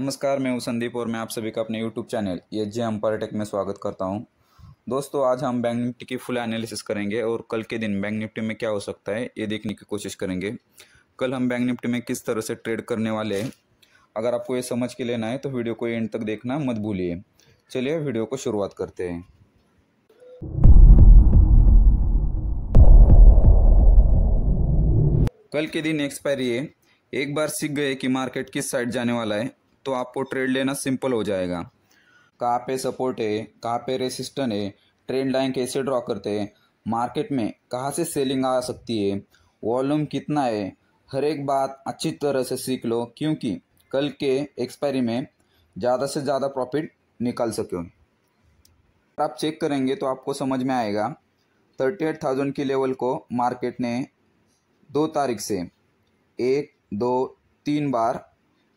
नमस्कार मैं हूँ संदीप और मैं आप सभी का अपने यूट्यूब चैनल ये जे एम टेक में स्वागत करता हूँ दोस्तों आज हम बैंक निफ्टी की फुल एनालिसिस करेंगे और कल के दिन बैंक निफ्टी में क्या हो सकता है ये देखने की कोशिश करेंगे कल हम बैंक निफ्टी में किस तरह से ट्रेड करने वाले हैं अगर आपको ये समझ के लेना है तो वीडियो को एंड तक देखना मत भूलिए चलिए वीडियो को शुरुआत करते हैं कल के दिन एक्सपायरी है एक बार सीख गए कि मार्केट किस साइड जाने वाला है तो आपको ट्रेड लेना सिंपल हो जाएगा कहाँ पे सपोर्ट है कहाँ पे रेसिस्टेंट है ट्रेंड लाइन कैसे ड्रॉ करते हैं मार्केट में कहाँ से सेलिंग आ सकती है वॉल्यूम कितना है हर एक बात अच्छी तरह से सीख लो क्योंकि कल के एक्सपायरी में ज़्यादा से ज़्यादा प्रॉफिट निकाल सको आप चेक करेंगे तो आपको समझ में आएगा थर्टी एट थाउजेंड की लेवल को मार्केट ने दो तारीख से एक दो तीन बार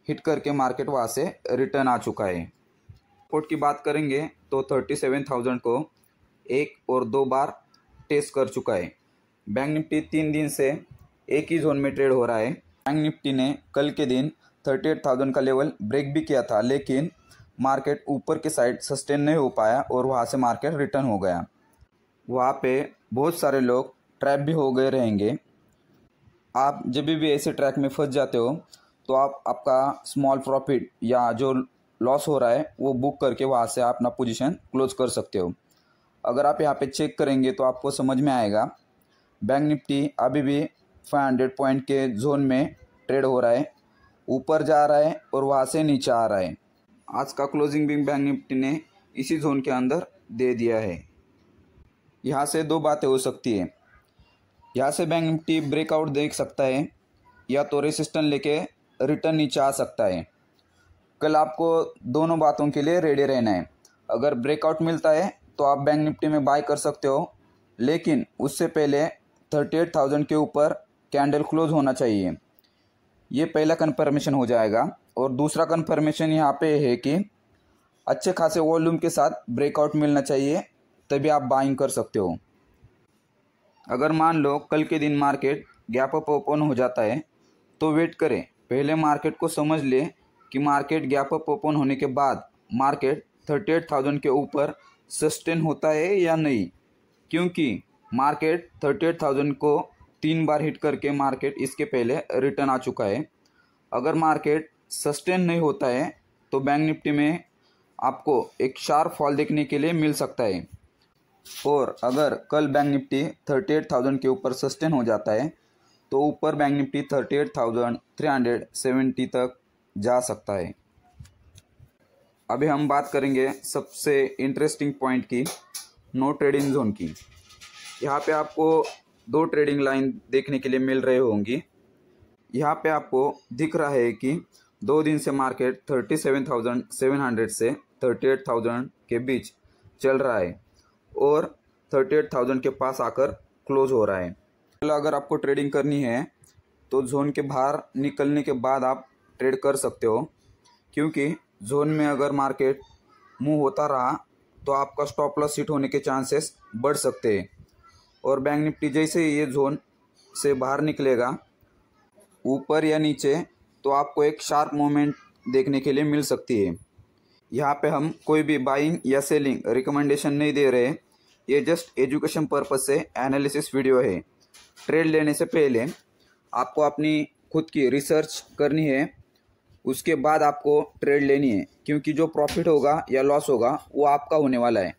हिट करके मार्केट वहाँ से रिटर्न आ चुका है सपोर्ट की बात करेंगे तो थर्टी सेवन थाउजेंड को एक और दो बार टेस्ट कर चुका है बैंक निफ्टी तीन दिन से एक ही जोन में ट्रेड हो रहा है बैंक निफ्टी ने कल के दिन थर्टी एट थाउजेंड का लेवल ब्रेक भी किया था लेकिन मार्केट ऊपर के साइड सस्टेन नहीं हो पाया और वहाँ से मार्केट रिटर्न हो गया वहाँ पे बहुत सारे लोग ट्रैप भी हो गए रहेंगे आप जब भी ऐसे ट्रैक में फंस जाते हो तो आप आपका स्मॉल प्रॉफिट या जो लॉस हो रहा है वो बुक करके वहाँ से आप अपना पोजीशन क्लोज कर सकते हो अगर आप यहाँ पे चेक करेंगे तो आपको समझ में आएगा बैंक निफ्टी अभी भी 500 पॉइंट के जोन में ट्रेड हो रहा है ऊपर जा रहा है और वहाँ से नीचे आ रहा है आज का क्लोजिंग भी बैंक निफ्टी ने इसी जोन के अंदर दे दिया है यहाँ से दो बातें हो सकती है यहाँ से बैंक निफ्टी ब्रेकआउट देख सकता है या तो रेसिस्टेंट लेके रिटर्न नीचे आ सकता है कल आपको दोनों बातों के लिए रेडी रहना है अगर ब्रेकआउट मिलता है तो आप बैंक निफ्टी में बाय कर सकते हो लेकिन उससे पहले थर्टी एट थाउजेंड के ऊपर कैंडल क्लोज होना चाहिए ये पहला कन्फर्मेशन हो जाएगा और दूसरा कन्फर्मेशन यहाँ पे है कि अच्छे खासे वॉल्यूम के साथ ब्रेकआउट मिलना चाहिए तभी आप बाइंग कर सकते हो अगर मान लो कल के दिन मार्केट गैप अप ओपन हो जाता है तो वेट करें पहले मार्केट को समझ लें कि मार्केट गैप अप ओपन होने के बाद मार्केट थर्टी एट थाउजेंड के ऊपर सस्टेन होता है या नहीं क्योंकि मार्केट थर्टी एट थाउजेंड को तीन बार हिट करके मार्केट इसके पहले रिटर्न आ चुका है अगर मार्केट सस्टेन नहीं होता है तो बैंक निफ्टी में आपको एक शार्प फॉल देखने के लिए मिल सकता है और अगर कल bank Nifty thirty eight thousand के ऊपर सस्टेन हो जाता है तो ऊपर bank Nifty thirty eight thousand three hundred seventy तक जा सकता है अभी हम बात करेंगे सबसे इंटरेस्टिंग पॉइंट की नो ट्रेडिंग जोन की यहाँ पे आपको दो ट्रेडिंग लाइन देखने के लिए मिल रहे होंगी यहाँ पे आपको दिख रहा है कि दो दिन से market thirty seven seven thousand hundred से थर्टी एट थाउजेंड के बीच चल रहा है और थर्टी एट थाउजेंड के पास आकर क्लोज हो रहा है पहला अगर आपको ट्रेडिंग करनी है तो जोन के बाहर निकलने के बाद आप ट्रेड कर सकते हो क्योंकि जोन में अगर मार्केट मूव होता रहा तो आपका स्टॉप लॉस हिट होने के चांसेस बढ़ सकते हैं और बैंक निफ्टी जैसे ये जोन से बाहर निकलेगा ऊपर या नीचे तो आपको एक शार्प मोमेंट देखने के लिए मिल सकती है यहाँ पे हम कोई भी बाइंग या सेलिंग रिकमेंडेशन नहीं दे रहे ये जस्ट एजुकेशन पर्पज से एनालिसिस वीडियो है ट्रेड लेने से पहले आपको अपनी खुद की रिसर्च करनी है उसके बाद आपको ट्रेड लेनी है क्योंकि जो प्रॉफिट होगा या लॉस होगा वो आपका होने वाला है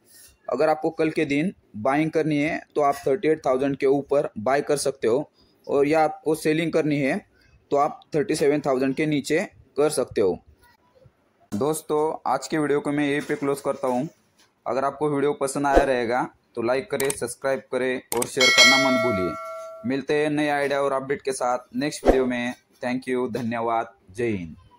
अगर आपको कल के दिन बाइंग करनी है तो आप थर्टी एट थाउजेंड के ऊपर बाय कर सकते हो और या आपको सेलिंग करनी है तो आप थर्टी सेवन थाउजेंड के नीचे कर सकते हो दोस्तों आज के वीडियो को मैं यहीं पे क्लोज़ करता हूँ अगर आपको वीडियो पसंद आया रहेगा तो लाइक करें सब्सक्राइब करें और शेयर करना मत भूलिए मिलते हैं नए आइडिया और अपडेट के साथ नेक्स्ट वीडियो में थैंक यू धन्यवाद जय हिंद